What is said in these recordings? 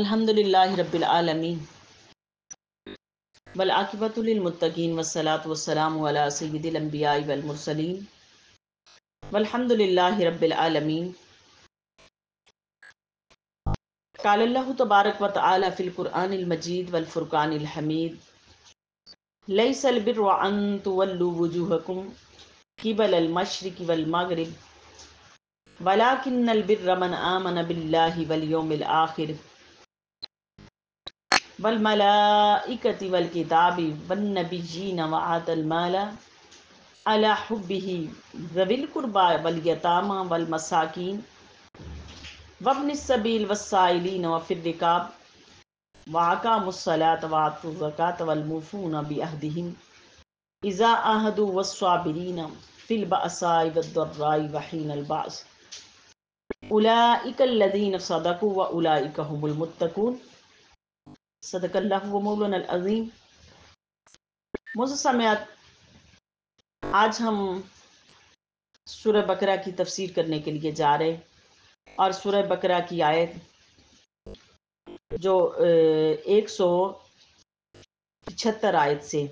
الحمد للہ رب العالمین بلاقبۃ للمتقین وسلاۃ والسلام علی سید الانبیاء والمرسلین والحمد للہ رب العالمین قال اللہ تبارک و تعالی فی القرآن المجید والفرقان الحمید لیس البر ان تولوا وجوہکم قبل المشرق والمغرب ولکن البر من آمن باللہ والیوم الآخر بل ملاقتی ولک دابی ونبی جین حبه المالبہ قربا ولی تامہ وابن المساکین وبن صبی الوسائلین و الصلاة وقع مصلاۃ والموفون و المف نب اہدین وسابدینہ فلباص ور وحین البعث اولا اکلین صدقوا و هم المتقون صدق اللہ و العظیم موزہ سامیات آج ہم سورہ بکرہ کی تفسیر کرنے کے لیے جا رہے اور سورہ بکرہ کی آیت جو ایک سو پچھتر آیت سے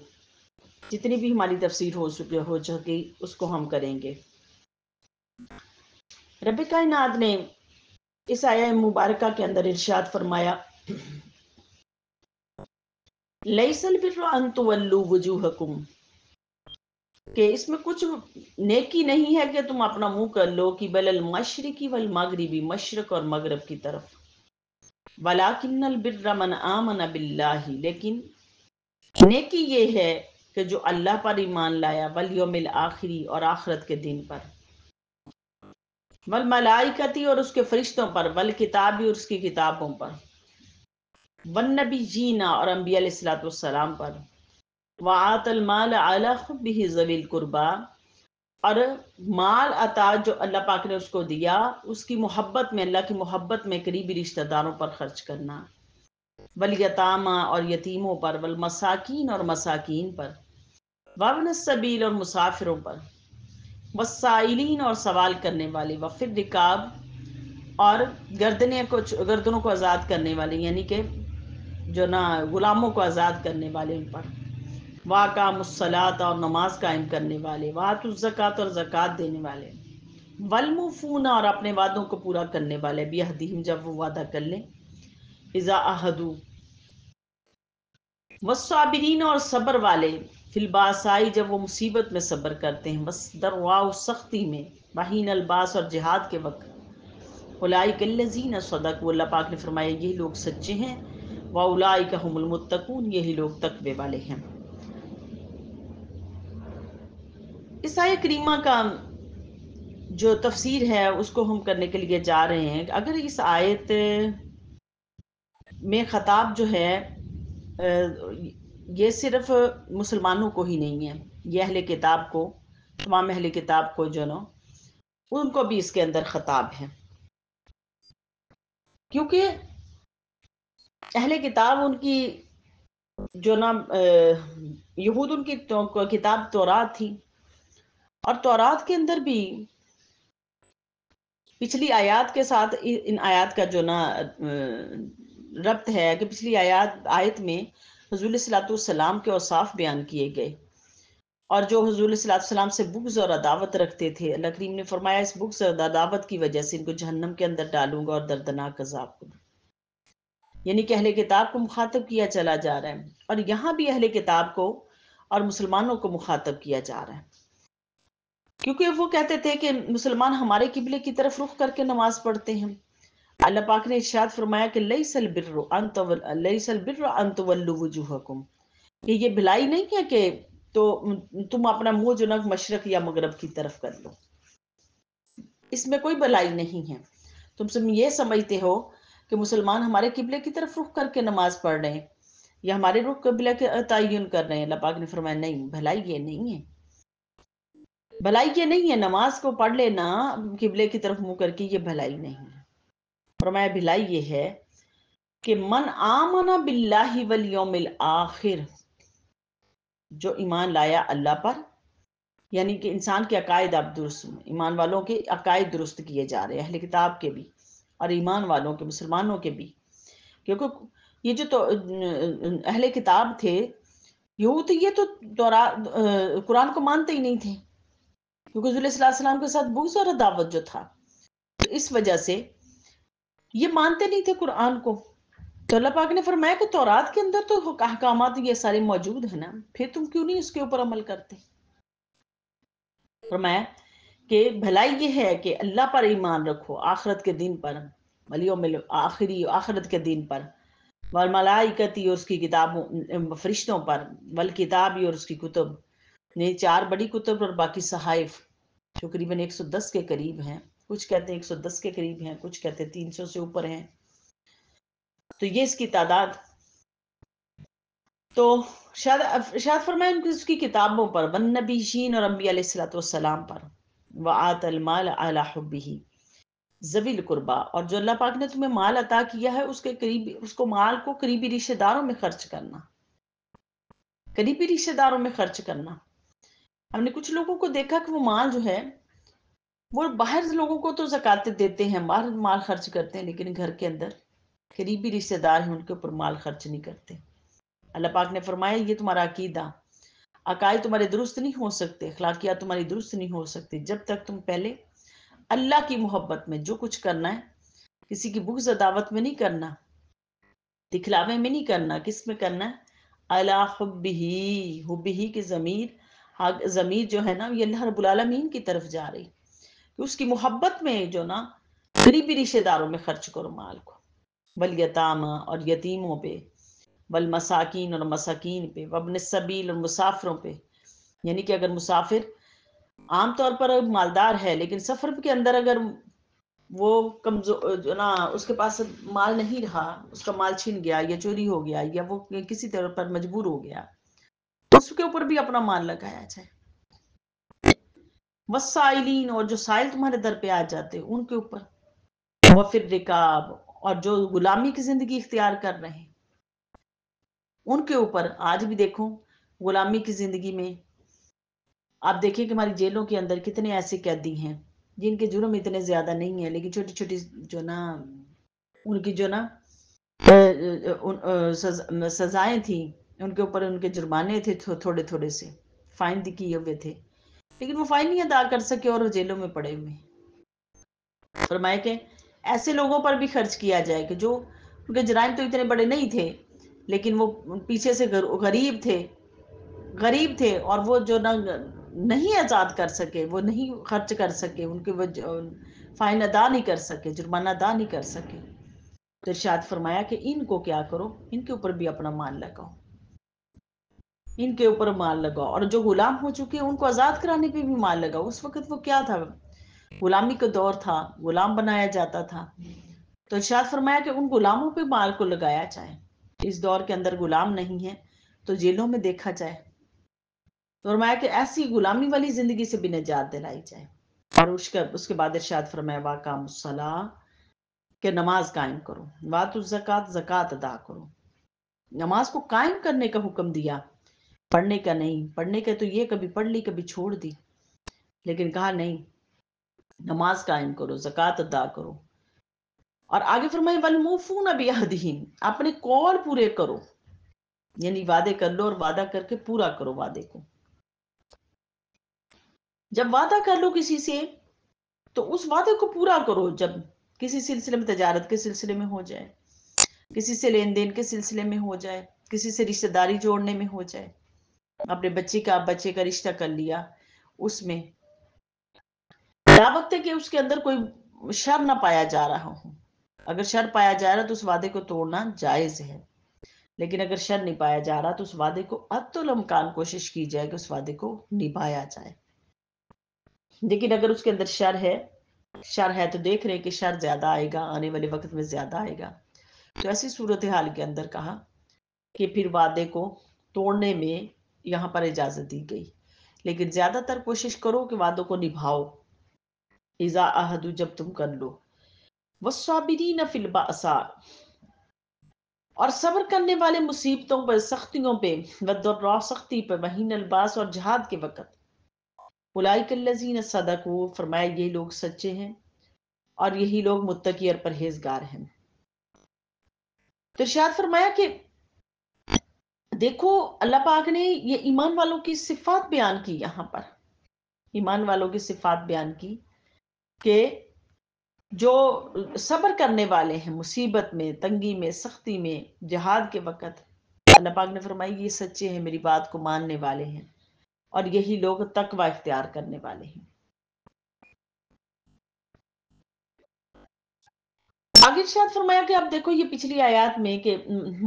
جتنی بھی ہماری تفسیر ہو چکی ہو چکی اس کو ہم کریں گے رب کائنات نے اس آیہ مبارکہ کے اندر ارشاد فرمایا کہ اس میں کچھ نیکی نہیں ہے کہ تم اپنا منہ کر لو کہ بل المشرقی والمغربی مشرق اور مغرب کی طرف لیکن نیکی یہ ہے کہ جو اللہ پر ایمان لایا والیوم آخری اور آخرت کے دن پر والملائکتی اور اس کے فرشتوں پر والکتابی اور اس کی کتابوں پر ونبی جینا اور انبیاء علیہ السلام پر وعات المال واطلم قربا اور مال عطا جو اللہ پاک نے اس کو دیا اس کی محبت میں اللہ کی محبت میں قریبی رشتہ داروں پر خرچ کرنا ولیتامہ اور یتیموں پر والمساکین اور مساکین پر وابن السبیل اور مسافروں پر وسائلین اور سوال کرنے والے وفر رکاب اور گردن کو گردنوں کو آزاد کرنے والے یعنی کہ جو نہ غلاموں کو آزاد کرنے والے ان پر واقام مسلات اور نماز قائم کرنے والے واحط الزکات اور زکوٰۃ دینے والے ولمفون اور اپنے وعدوں کو پورا کرنے والے بھی حدیم جب وہ وعدہ کر لیں ازا احدو وصابرین اور صبر والے فلباسائی جب وہ مصیبت میں صبر کرتے ہیں بس سختی میں بہین الباس اور جہاد کے وقت اولائک کلزین صدق وہ اللہ پاک نے فرمایا یہ لوگ سچے ہیں المتقون یہی لوگ تقوی والے ہیں عیسائی کریمہ کا جو تفسیر ہے اس کو ہم کرنے کے لیے جا رہے ہیں اگر اس آیت میں خطاب جو ہے یہ صرف مسلمانوں کو ہی نہیں ہے یہ اہل کتاب کو تمام اہل کتاب کو جو نو ان کو بھی اس کے اندر خطاب ہے کیونکہ اہل کتاب ان کی جو نا یہود ان کی کتاب تورات تھی اور تورات کے اندر بھی پچھلی آیات کے ساتھ ان آیات کا جو نا ربط ہے کہ پچھلی آیات آیت میں حضور السلام کے اوصاف بیان کیے گئے اور جو حضور صلی اللہ علیہ وسلم سے بغض اور عداوت رکھتے تھے اللہ کریم نے فرمایا اس بغض اور عداوت کی وجہ سے ان کو جہنم کے اندر ڈالوں گا اور دردناک عذاب کو یعنی کہ اہل کتاب کو مخاطب کیا چلا جا رہا ہے اور یہاں بھی اہل کتاب کو اور مسلمانوں کو مخاطب کیا جا رہا ہے کیونکہ وہ کہتے تھے کہ مسلمان ہمارے قبلے کی طرف رخ کر کے نماز پڑھتے ہیں اللہ پاک نے ارشاد فرمایا کہ لئی سل برو لئی سل برو انت وجوہکم کہ یہ بھلائی نہیں ہے کہ تو تم اپنا منہ جو نہ مشرق یا مغرب کی طرف کر لو اس میں کوئی بھلائی نہیں ہے تم سب یہ سمجھتے ہو کہ مسلمان ہمارے قبلے کی طرف رخ کر کے نماز پڑھ رہے ہیں یا ہمارے رخ قبلے کے تعین کر رہے ہیں اللہ پاک نے فرمایا نہیں بھلائی یہ نہیں ہے بھلائی یہ نہیں ہے نماز کو پڑھ لینا قبلے کی طرف منہ کر کے یہ بھلائی نہیں ہے فرمایا بھلائی یہ ہے کہ من آمنا باللہ والیوم الاخر جو ایمان لایا اللہ پر یعنی کہ انسان کے عقائد اب درست ایمان والوں کے عقائد درست کیے جا رہے ہیں اہل کتاب کے بھی اور ایمان والوں کے مسلمانوں کے بھی کیونکہ یہ جو تو اہل کتاب تھے یہود یہ تو دورا قرآن کو مانتے ہی نہیں تھے کیونکہ صلی اللہ علیہ وسلم کے ساتھ بغض اور عداوت جو تھا تو اس وجہ سے یہ مانتے نہیں تھے قرآن کو تو اللہ پاک نے فرمایا کہ تورات کے اندر تو احکامات یہ سارے موجود ہیں نا پھر تم کیوں نہیں اس کے اوپر عمل کرتے فرمایا کہ بھلائی یہ ہے کہ اللہ پر ایمان رکھو آخرت کے دن پر ولی آخری آخرت کے دن پر ملائکتی اس کی کتابوں فرشتوں پر ول کتابی اور اس کی کتب نے یعنی چار بڑی کتب اور باقی صحائف ایک سو دس کے قریب ہیں کچھ کہتے ہیں ایک سو دس کے قریب ہیں کچھ کہتے ہیں تین سو سے اوپر ہیں تو یہ اس کی تعداد تو شاید فرمائیں اس کی کتابوں پر بن شین اور انبیاء علیہ السلاۃ والسلام پر زویل قربا اور جو اللہ پاک نے تمہیں مال عطا کیا ہے اس کے قریب اس کو مال کو قریبی رشتہ داروں میں خرچ کرنا قریبی رشتہ داروں میں خرچ کرنا ہم نے کچھ لوگوں کو دیکھا کہ وہ مال جو ہے وہ باہر لوگوں کو تو زکاتے دیتے ہیں باہر مال خرچ کرتے ہیں لیکن گھر کے اندر قریبی رشتہ دار ہیں ان کے اوپر مال خرچ نہیں کرتے اللہ پاک نے فرمایا یہ تمہارا عقیدہ عقائد تمہارے درست نہیں ہو سکتے اخلاقیات تمہاری درست نہیں ہو سکتے جب تک تم پہلے اللہ کی محبت میں جو کچھ کرنا ہے کسی کی بغض عداوت میں نہیں کرنا دکھلاوے میں نہیں کرنا کس میں کرنا ہے اللہ ہی کی ضمیر ضمیر جو ہے نا یہ اللہ رب العالمین کی طرف جا رہی کہ اس کی محبت میں جو نا غریبی رشتے داروں میں خرچ کرو مال کو بل یتامہ اور یتیموں پہ والمساکین اور مساکین پہ وبن السبیل اور مسافروں پہ یعنی کہ اگر مسافر عام طور پر مالدار ہے لیکن سفر کے اندر اگر وہ کمزور نا اس کے پاس مال نہیں رہا اس کا مال چھن گیا یا چوری ہو گیا یا وہ کسی طرح پر مجبور ہو گیا تو اس کے اوپر بھی اپنا مال لگایا جائے وسائلین اور جو سائل تمہارے در پہ آ جاتے ان کے اوپر وفر رکاب اور جو غلامی کی زندگی اختیار کر رہے ہیں ان کے اوپر آج بھی دیکھو غلامی کی زندگی میں آپ دیکھیں کہ ہماری جیلوں کے اندر کتنے ایسے قیدی ہیں جن کے جرم اتنے زیادہ نہیں ہیں لیکن چھوٹی چھوٹی جو نا ان کی جو نا سزائیں تھیں ان کے اوپر ان کے جرمانے تھے تھوڑے تھوڑے سے فائن کیے ہوئے تھے لیکن وہ فائن نہیں ادا کر سکے اور وہ جیلوں میں پڑے ہوئے کہ ایسے لوگوں پر بھی خرچ کیا جائے کہ جو ان کے جرائم تو اتنے بڑے نہیں تھے لیکن وہ پیچھے سے غریب تھے غریب تھے اور وہ جو نہ نہیں آزاد کر سکے وہ نہیں خرچ کر سکے ان کے فائن ادا نہیں کر سکے جرمانہ ادا نہیں کر سکے تو ارشاد فرمایا کہ ان کو کیا کرو ان کے اوپر بھی اپنا مال لگاؤ ان کے اوپر مال لگاؤ اور جو غلام ہو چکے ان کو آزاد کرانے پہ بھی مال لگاؤ اس وقت وہ کیا تھا غلامی کا دور تھا غلام بنایا جاتا تھا تو ارشاد فرمایا کہ ان غلاموں پہ مال کو لگایا جائے اس دور کے اندر غلام نہیں ہیں تو جیلوں میں دیکھا جائے فرمایا کہ ایسی غلامی والی زندگی سے بھی نجات دلائی جائے اور اس کے اس کے بعد ارشاد فرمایا واقام صلاح کہ نماز قائم کرو وات الزکات زکات ادا کرو نماز کو قائم کرنے کا حکم دیا پڑھنے کا نہیں پڑھنے کا تو یہ کبھی پڑھ لی کبھی چھوڑ دی لیکن کہا نہیں نماز قائم کرو زکات ادا کرو اور آگے فرمائے پھر میں اپنے کور پورے کرو یعنی وعدے کر لو اور وعدہ کر کے پورا کرو وعدے کو جب وعدہ کر لو کسی سے تو اس وعدے کو پورا کرو جب کسی سلسلے میں تجارت کے سلسلے میں ہو جائے کسی سے لین دین کے سلسلے میں ہو جائے کسی سے رشتہ داری جوڑنے میں ہو جائے اپنے بچے کا بچے کا رشتہ کر لیا اس میں ہے کہ اس کے اندر کوئی شر نہ پایا جا رہا ہوں اگر شر پایا جا رہا تو اس وعدے کو توڑنا جائز ہے لیکن اگر شر نہیں پایا جا رہا تو اس وعدے کو کوشش کی جائے کہ اس وعدے کو نبھایا جائے لیکن اگر اس کے اندر شر ہے شر ہے تو دیکھ رہے کہ شر زیادہ آئے گا آنے والے وقت میں زیادہ آئے گا تو ایسی صورتحال کے اندر کہا کہ پھر وعدے کو توڑنے میں یہاں پر اجازت دی گئی لیکن زیادہ تر کوشش کرو کہ وعدوں کو نبھاؤ ایزا عہدو جب تم کر لو اور صبر کرنے والے مصیبتوں پر سختیوں پہ جہاد کے وقت اولائک فرمایا یہ لوگ سچے ہیں اور یہی لوگ متقی اور پرہیزگار ہیں ترشاد فرمایا کہ دیکھو اللہ پاک نے یہ ایمان والوں کی صفات بیان کی یہاں پر ایمان والوں کی صفات بیان کی کہ جو صبر کرنے والے ہیں مصیبت میں تنگی میں سختی میں جہاد کے وقت اللہ پاک نے فرمائی یہ سچے ہیں میری بات کو ماننے والے ہیں اور یہی لوگ تقوی اختیار کرنے والے ہیں آگر شاید فرمایا کہ آپ دیکھو یہ پچھلی آیات میں کہ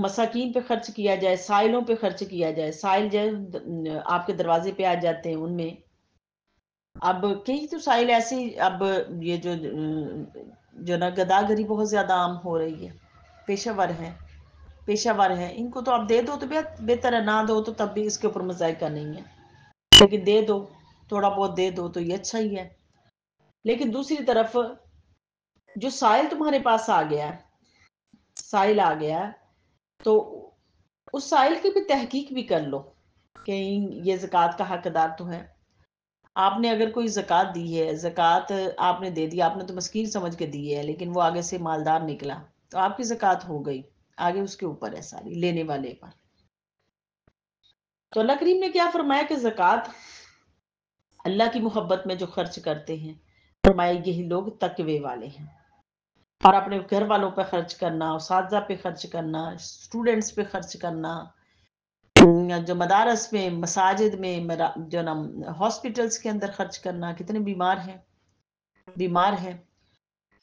مساکین پہ خرچ کیا جائے سائلوں پہ خرچ کیا جائے سائل جائے آپ کے دروازے پہ آ جاتے ہیں ان میں اب کئی تو سائل ایسی اب یہ جو جو نا گداگری گری بہت زیادہ عام ہو رہی ہے پیشہ ور ہیں پیشہ ور ہیں ان کو تو آپ دے دو تو بہتر ہے نہ دو تو تب بھی اس کے اوپر مذائقہ نہیں ہے لیکن دے دو تھوڑا بہت دے دو تو یہ اچھا ہی ہے لیکن دوسری طرف جو سائل تمہارے پاس آ گیا ہے سائل آ گیا ہے تو اس سائل کی بھی تحقیق بھی کر لو کہ یہ زکوٰۃ کا حقدار ہیں آپ نے اگر کوئی زکوٰۃ دی ہے زکوٰۃ آپ نے دے دی آپ نے تو مسکین سمجھ کے دی ہے لیکن وہ آگے سے مالدار نکلا تو آپ کی زکوٰۃ ہو گئی آگے اس کے اوپر ہے ساری لینے والے پر تو اللہ کریم نے کیا فرمایا کہ زکوٰۃ اللہ کی محبت میں جو خرچ کرتے ہیں فرمایا یہی لوگ تقوی والے ہیں اور اپنے گھر والوں پہ خرچ کرنا اساتذہ پہ خرچ کرنا اسٹوڈنٹس پہ خرچ کرنا جو مدارس میں مساجد میں جو نا ہاسپٹلس کے اندر خرچ کرنا کتنے بیمار ہیں بیمار ہیں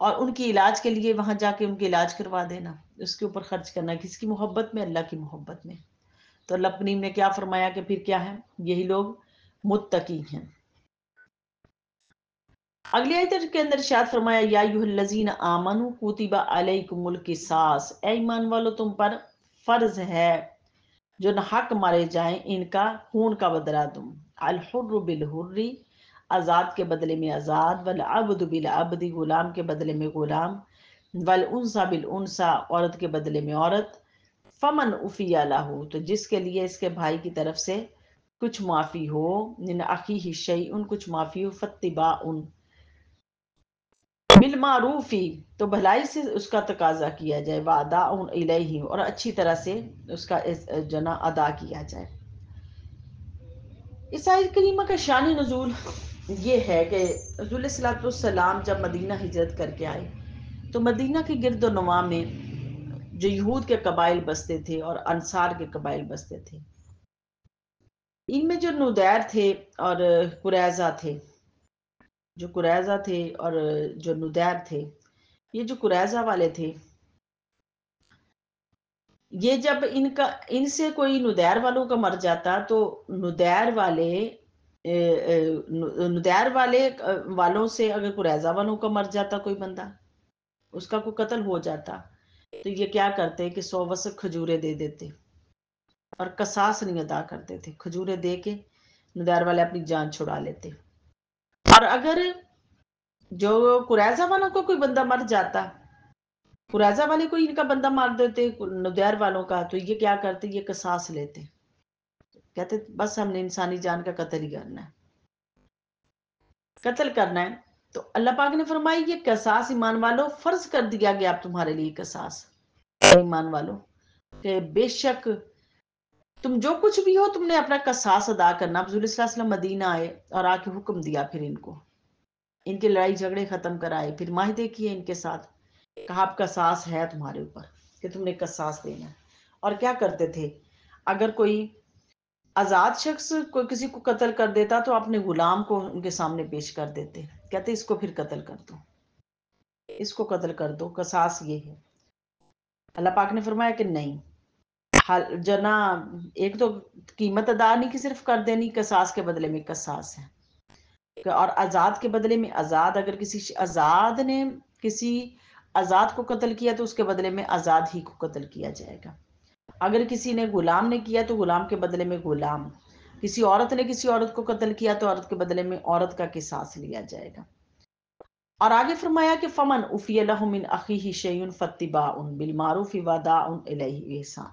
اور ان کی علاج کے لیے وہاں جا کے ان کے علاج کروا دینا اس کے اوپر خرچ کرنا کس کی محبت میں اللہ کی محبت میں تو اللہ کریم نے کیا فرمایا کہ پھر کیا ہے یہی لوگ متقی ہیں اگلی آیت کے اندر شاید فرمایا یا آمنو کوتیبہ علیکم القصاص اے ایمان والو تم پر فرض ہے جو نہ حق مارے جائیں ان کا خون کا بدلہ دوں الحر بالحری آزاد کے بدلے میں آزاد والعبد بالعبد غلام کے بدلے میں غلام والانسا بالانسا عورت کے بدلے میں عورت فمن افیا لہو تو جس کے لیے اس کے بھائی کی طرف سے کچھ معافی ہو نن اخی ہی شعی ان کچھ معافی ہو فتبا ان بالمعروفی تو بھلائی سے اس کا تقاضا کیا جائے وعدہ الیہ اور اچھی طرح سے اس کا جنا ادا کیا جائے عیسائی کریمہ کا شانی نزول یہ ہے کہ جب مدینہ ہجرت کر کے آئے تو مدینہ کے گرد و نما میں جو یہود کے قبائل بستے تھے اور انصار کے قبائل بستے تھے ان میں جو نودیر تھے اور قریضہ تھے جو قریضہ تھے اور جو ندیر تھے یہ جو قریضہ والے تھے یہ جب ان کا ان سے کوئی ندیر والوں کا مر جاتا تو ندیر والے ندیر والے والوں سے اگر قریضہ والوں کا مر جاتا کوئی بندہ اس کا کوئی قتل ہو جاتا تو یہ کیا کرتے کہ سو وسک کھجورے دے دیتے اور قصاص نہیں ادا کرتے تھے کھجورے دے کے ندیر والے اپنی جان چھڑا لیتے اور اگر جو قریضہ والوں کو کوئی بندہ مر جاتا قریضہ والے کوئی ان کا بندہ مار دیتے ندیر والوں کا تو یہ کیا کرتے یہ قصاص لیتے کہتے بس ہم نے انسانی جان کا قتل ہی کرنا ہے قتل کرنا ہے تو اللہ پاک نے فرمایا یہ قصاص ایمان والوں فرض کر دیا گیا اب تمہارے لیے قصاص ایمان والوں کہ بے شک تم جو کچھ بھی ہو تم نے اپنا قصاص ادا کرنا صلی اللہ علیہ وسلم مدینہ آئے اور آ کے حکم دیا پھر ان کو ان کے لڑائی جھگڑے ختم کرائے پھر معاہدے کیے ان کے ساتھ کہا آپ قصاص ہے تمہارے اوپر کہ تم نے قصاص دینا اور کیا کرتے تھے اگر کوئی آزاد شخص کوئی کسی کو قتل کر دیتا تو اپنے غلام کو ان کے سامنے پیش کر دیتے کہتے اس کو پھر قتل کر دو اس کو قتل کر دو قصاص یہ ہے اللہ پاک نے فرمایا کہ نہیں جنا ایک تو قیمت ادا نہیں کہ صرف کر دینی کساس کے بدلے میں کساس ہے اور آزاد کے بدلے میں آزاد اگر کسی آزاد نے کسی آزاد کو قتل کیا تو اس کے بدلے میں آزاد ہی کو قتل کیا جائے گا اگر کسی نے غلام نے کیا تو غلام کے بدلے میں غلام کسی عورت نے کسی عورت کو قتل کیا تو عورت کے بدلے میں عورت کا قصاص لیا جائے گا اور آگے فرمایا کہ فمن افی الحمن فتح با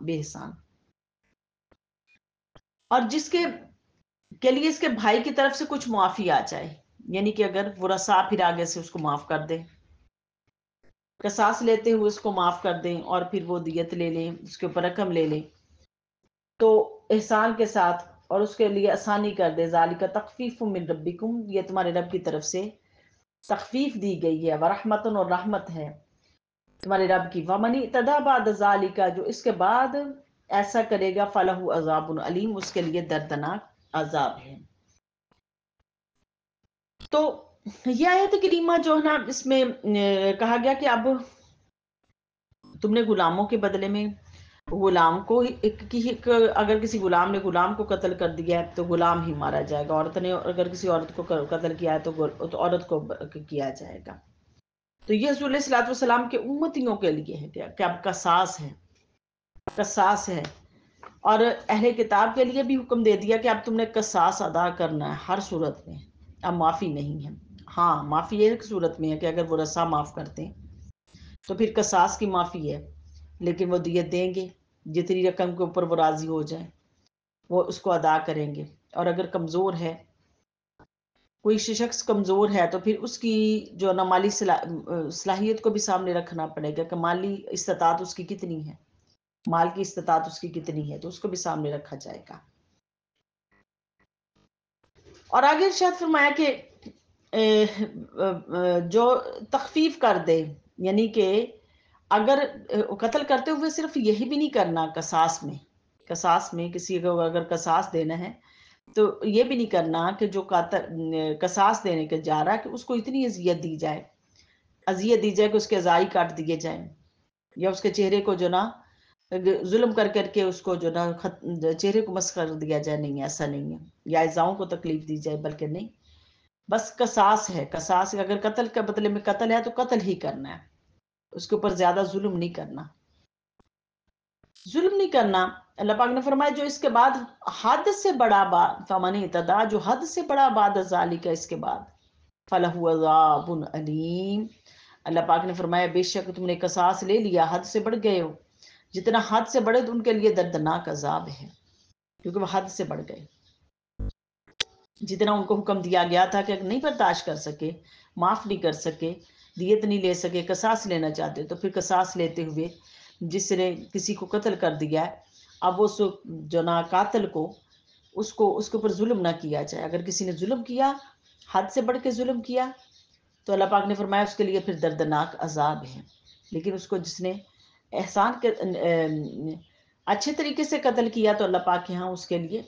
بحسان اور جس کے کے لیے اس کے بھائی کی طرف سے کچھ معافی آ جائے یعنی کہ اگر وہ رسا پھر آگے سے اس کو معاف کر دیں قصاص لیتے ہوئے اس کو معاف کر دیں اور پھر وہ دیت لے لیں اس کے اوپر رقم لے لیں تو احسان کے ساتھ اور اس کے لیے آسانی کر دے ظالی کا تخفیف تمہارے رب کی طرف سے تخفیف دی گئی ہے ورحمتن اور رحمت ہے تمہارے رب کی ومنی تدا بعد ذالکا جو اس کے بعد ایسا کرے گا فلاح عذاب علیم اس کے لیے دردناک عذاب ہے تو یہ آیت کریمہ جو ہے نا اس میں کہا گیا کہ اب تم نے غلاموں کے بدلے میں غلام کو ایک اگر کسی غلام نے غلام کو قتل کر دیا ہے تو غلام ہی مارا جائے گا عورت نے اگر کسی عورت کو قتل کیا ہے تو عورت کو کیا جائے گا تو یہ حضور حضر والسلام کے امتیوں کے لیے کہ کساس ہے اور اہل کتاب کے لیے بھی حکم دے دیا کہ اب تم نے کساس ادا کرنا ہے ہر صورت میں اب معافی نہیں ہے ہاں معافی ایک صورت میں ہے کہ اگر وہ رسا معاف کرتے ہیں تو پھر کساس کی معافی ہے لیکن وہ دیت دیں گے جتنی رقم کے اوپر وہ راضی ہو جائیں وہ اس کو ادا کریں گے اور اگر کمزور ہے کوئی شخص کمزور ہے تو پھر اس کی جو نا مالی صلاحیت کو بھی سامنے رکھنا پڑے گا کہ مالی استطاعت اس کی کتنی ہے مال کی استطاعت اس کی کتنی ہے تو اس کو بھی سامنے رکھا جائے گا اور آگے ارشاد فرمایا کہ جو تخفیف کر دے یعنی کہ اگر قتل کرتے ہوئے صرف یہی بھی نہیں کرنا قصاص میں قصاص میں کسی کو اگر قصاص دینا ہے تو یہ بھی نہیں کرنا کہ جو قاتل قصاص دینے کے جا رہا ہے کہ اس کو اتنی اذیت دی جائے اذیت دی جائے کہ اس کے اضائی کاٹ دیے جائیں یا اس کے چہرے کو جو نا ظلم کر کر کے اس کو جو نا چہرے کو مس کر دیا جائے نہیں ایسا نہیں ہے یا اعزاؤں کو تکلیف دی جائے بلکہ نہیں بس قصاص ہے قصاص اگر قتل کے بدلے میں قتل ہے تو قتل ہی کرنا ہے اس کے اوپر زیادہ ظلم نہیں کرنا ظلم نہیں کرنا اللہ پاک نے فرمایا جو اس کے بعد حد سے بڑا بات فامن اتدا جو حد سے بڑا باد ازالی کا اس کے بعد فلاح عذاب علیم اللہ پاک نے فرمایا بے شک تم نے قصاص لے لیا حد سے بڑھ گئے ہو جتنا حد سے بڑھے تو ان کے لیے دردناک عذاب ہے کیونکہ وہ حد سے بڑھ گئے جتنا ان کو حکم دیا گیا تھا کہ نہیں برداشت کر سکے معاف نہیں کر سکے دیت نہیں لے سکے کساس لینا چاہتے تو پھر کساس لیتے ہوئے جس نے کسی کو قتل کر دیا ہے اب اس جو نہ قاتل کو اس کو اس کے اوپر ظلم نہ کیا جائے اگر کسی نے ظلم کیا حد سے بڑھ کے ظلم کیا تو اللہ پاک نے فرمایا اس کے لیے پھر دردناک عذاب ہے لیکن اس کو جس نے احسان کے اچھے طریقے سے قتل کیا تو اللہ پاک کے ہاں اس کے لیے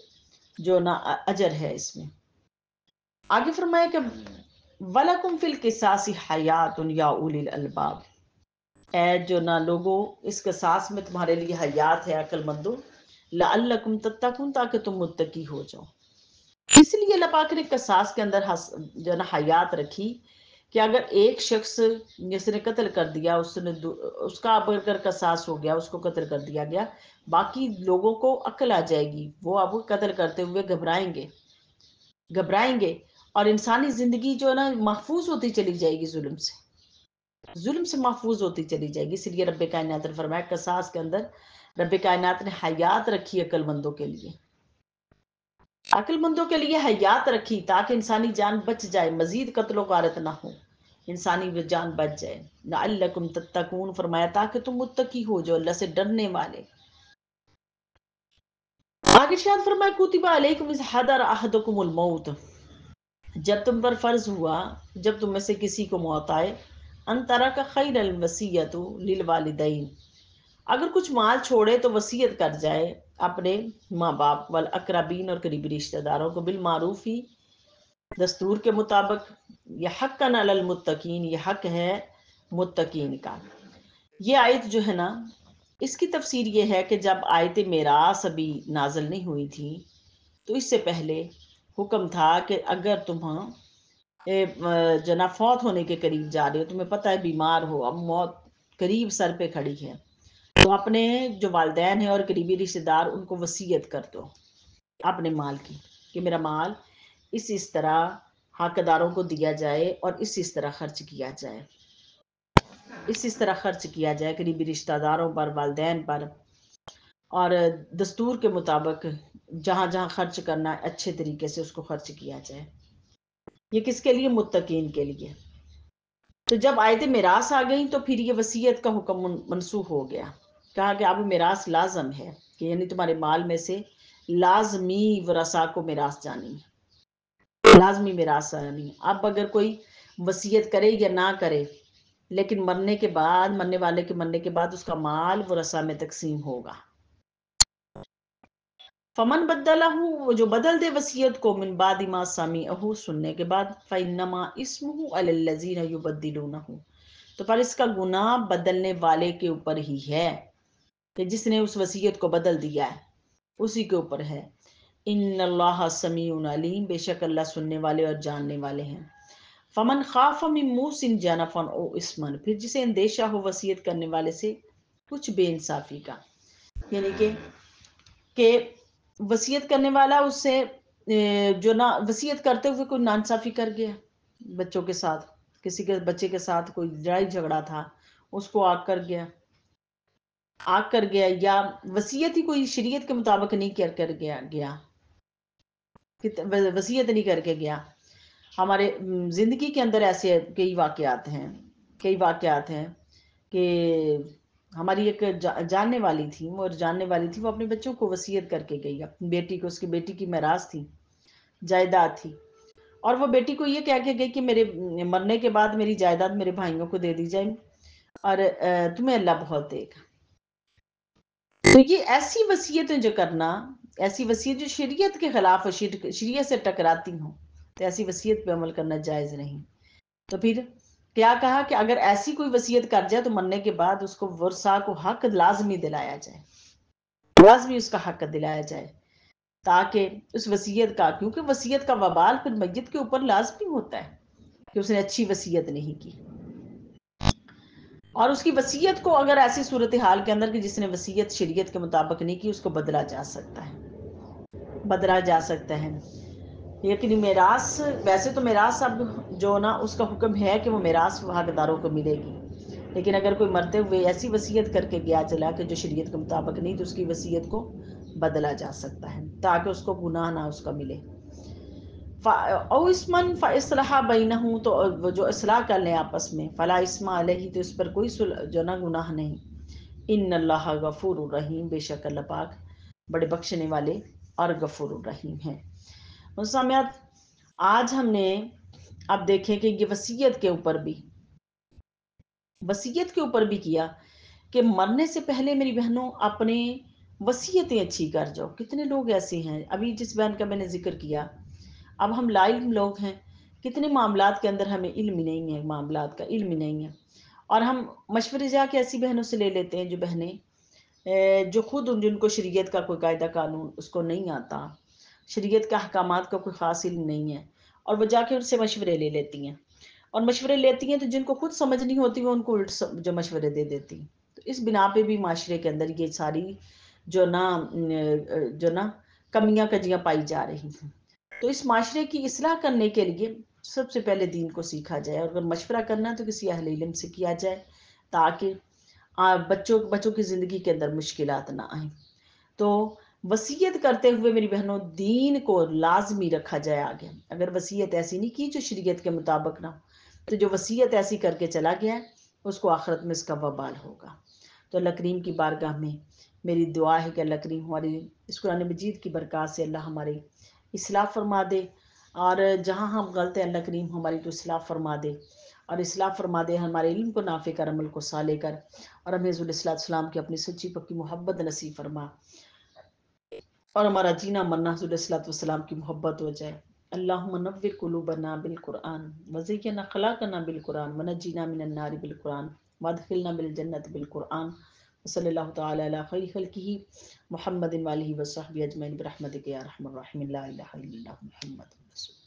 جو نہ اجر ہے اس میں آگے فرمایا کہ وَلَكُمْ الْأَلْبَابِ اے جو یا لوگو اس قصاص میں تمہارے لیے حیات ہے عقل مدو تَتَّقُونَ تاکہ تم متقی ہو جاؤ اس لیے پاک نے قصاص کے اندر جو نا حیات رکھی کہ اگر ایک شخص جس نے قتل کر دیا اس نے اس کا اگر قصاص ہو گیا اس کو قتل کر دیا گیا باقی لوگوں کو عقل آ جائے گی وہ اب قتل کرتے ہوئے گھبرائیں گے گھبرائیں گے اور انسانی زندگی جو ہے نا محفوظ ہوتی چلی جائے گی ظلم سے ظلم سے محفوظ ہوتی چلی جائے گی اس لیے رب کائنات نے فرمایا قصاص کے اندر رب کائنات نے حیات رکھی عقل مندوں کے لیے عقل مندوں کے لیے حیات رکھی تاکہ انسانی جان بچ جائے مزید قتل و غارت نہ ہو انسانی جان بچ جائے نہ اللہ فرمایا تاکہ تم متقی ہو جو اللہ سے ڈرنے والے آگے شاید فرمایا علیکم احدکم الموت جب تم پر فرض ہوا جب تم میں سے کسی کو موت آئے انطرا کا خیر الوسیت للوالدین اگر کچھ مال چھوڑے تو وصیت کر جائے اپنے ماں باپ والاقربین اور قریبی رشتہ داروں کو بالمعروف ہی دستور کے مطابق یہ حق کا نال المتقین یہ حق ہے متقین کا یہ آیت جو ہے نا اس کی تفسیر یہ ہے کہ جب آیت میراس ابھی نازل نہیں ہوئی تھی تو اس سے پہلے حکم تھا کہ اگر تم ہاں، جنا فوت ہونے کے قریب جا رہے ہو تمہیں پتہ ہے بیمار ہو اب موت قریب سر پہ کھڑی ہے تو اپنے جو والدین ہیں اور قریبی رشتہ دار ان کو وسیعت کر دو اپنے مال کی کہ میرا مال اس اس طرح حقداروں کو دیا جائے اور اس اس طرح خرچ کیا جائے اس اس طرح خرچ کیا جائے قریبی رشتہ داروں پر والدین پر اور دستور کے مطابق جہاں جہاں خرچ کرنا ہے اچھے طریقے سے اس کو خرچ کیا جائے یہ کس کے لیے متقین کے لیے تو جب آیت میراث آ گئی تو پھر یہ وسیعت کا حکم منسوخ ہو گیا کہا کہ اب میراث لازم ہے کہ یعنی تمہارے مال میں سے لازمی کو میراث جانی ہے لازمی جانی ہے اب اگر کوئی وسیعت کرے یا نہ کرے لیکن مرنے کے بعد مرنے والے کے مرنے کے بعد اس کا مال ورسا میں تقسیم ہوگا فمن بدلہ وہ جو بدل دے وسیعت کو من بعد ما سامی سننے کے بعد فَإِنَّمَا اسْمُهُ عَلَى الَّذِينَ يُبَدِّلُونَهُ تو پھر اس کا گناہ بدلنے والے کے اوپر ہی ہے کہ جس نے اس وسیعت کو بدل دیا ہے اسی کے اوپر ہے اِنَّ اللَّهَ سَمِيعُنَ عَلِيمُ بے شک اللہ سننے والے اور جاننے والے ہیں فَمَنْ خَافَ مِن مُوسٍ جَنَفًا او اسمن پھر جسے اندیشہ ہو وسیعت کرنے والے سے کچھ بے انصافی کا یعنی کہ کہ وسیعت کرنے والا اس سے جو نا وسیعت کرتے ہوئے کوئی نانصافی کر گیا بچوں کے ساتھ کسی کے بچے کے ساتھ کوئی لڑائی جھگڑا تھا اس کو آگ کر گیا آگ کر گیا یا وسیعت ہی کوئی شریعت کے مطابق نہیں کر کر گیا گیا وسیعت نہیں کر کے گیا ہمارے زندگی کے اندر ایسے کئی واقعات ہیں کئی واقعات ہیں کہ ہماری ایک جاننے والی تھی اور جاننے والی تھی وہ اپنے بچوں کو وسیعت کر کے گئی اپنی بیٹی کو اس کی بیٹی کی میراث تھی جائیداد تھی اور وہ بیٹی کو یہ کہہ کے گئی کہ میرے مرنے کے بعد میری جائیداد میرے بھائیوں کو دے دی جائے اور تمہیں اللہ بہت دے گا تو یہ ایسی وسیعتیں جو کرنا ایسی وسیعت جو شریعت کے خلاف شریعت سے ٹکراتی ہوں تو ایسی وسیعت پہ عمل کرنا جائز نہیں تو پھر کیا کہا کہ اگر ایسی کوئی وسیعت کر جائے تو مرنے کے بعد اس کو ورثہ کو حق لازمی دلایا جائے لازمی اس کا حق دلایا جائے تاکہ اس وسیعت کا کیونکہ وسیعت کا وبال پھر میت کے اوپر لازمی ہوتا ہے کہ اس نے اچھی وسیعت نہیں کی اور اس کی وسیعت کو اگر ایسی صورتحال کے اندر کہ جس نے وسیعت شریعت کے مطابق نہیں کی اس کو بدلا جا سکتا ہے بدلا جا سکتا ہے یقینی میراث ویسے تو میراث اب جو نا اس کا حکم ہے کہ وہ حقداروں کو ملے گی لیکن اگر کوئی مرتے ہوئے ایسی وصیت کر کے گیا چلا کہ جو شریعت کے مطابق نہیں تو اس کی وصیت کو بدلا جا سکتا ہے تاکہ اس کو گناہ نہ اس کا ملے او اوسماً اصلاحہ بہینہ ہوں تو جو اصلاح کر لیں آپس میں فلاں اسما علیہ تو اس پر کوئی جو نہ گناہ نہیں ان اللہ غفور الرحیم بے شک اللہ پاک بڑے بخشنے والے اور غفور الرحیم ہیں آج ہم نے آپ دیکھیں کہ یہ وسیعت کے اوپر بھی وسیعت کے اوپر بھی کیا کہ مرنے سے پہلے میری بہنوں اپنے وسیعتیں اچھی کر جاؤ کتنے لوگ ایسے ہیں ابھی جس بہن کا میں نے ذکر کیا اب ہم لا علم لوگ ہیں کتنے معاملات کے اندر ہمیں علم ہی نہیں ہے معاملات کا علم ہی نہیں ہے اور ہم مشورے جا کے ایسی بہنوں سے لے لیتے ہیں جو بہنیں جو خود جن کو شریعت کا کوئی قاعدہ قانون اس کو نہیں آتا شریعت کا احکامات کا کوئی خاص علم نہیں ہے اور وہ جا کے ان سے مشورے لے لیتی ہیں اور مشورے لیتی ہیں تو جن کو خود سمجھ نہیں ہوتی وہ ان کو الٹ جو مشورے دے دیتی ہیں تو اس بنا پہ بھی معاشرے کے اندر یہ ساری جو نا نا جو کمیاں کجیاں پائی جا رہی ہیں تو اس معاشرے کی اصلاح کرنے کے لیے سب سے پہلے دین کو سیکھا جائے اور اگر مشورہ کرنا ہے تو کسی اہل علم سے کیا جائے تاکہ بچوں کی زندگی کے اندر مشکلات نہ آئیں تو وسیعت کرتے ہوئے میری بہنوں دین کو لازمی رکھا جائے آگے اگر وسیعت ایسی نہیں کی جو شریعت کے مطابق نہ تو جو وسیعت ایسی کر کے چلا گیا ہے اس کو آخرت میں اس کا وبال ہوگا تو اللہ کریم کی بارگاہ میں میری دعا ہے کہ اللہ کریم ہماری اس قرآن مجید کی برکات سے اللہ ہمارے اصلاح فرما دے اور جہاں ہم غلط ہیں اللہ کریم ہماری تو اصلاح فرما دے اور اصلاح فرما دے ہمارے علم کو نافع کر عمل کو صالح کر اور ہمیں اللہ السلام کی اپنی سچی پکی محبت نصیب فرما اور ہمارا جینا مرنا حضور علیہ وسلم کی محبت ہو جائے اللہ منوِ قلوبنا بالقرآن وزینا خلاقنا بالقرآن منجینا من النار بالقرآن وادخلنا بالجنت بالقرآن صلی اللہ تعالیٰ خلقی خلقہ محمد والی رحم الرحیم برحمد الہ الا اللہ محمد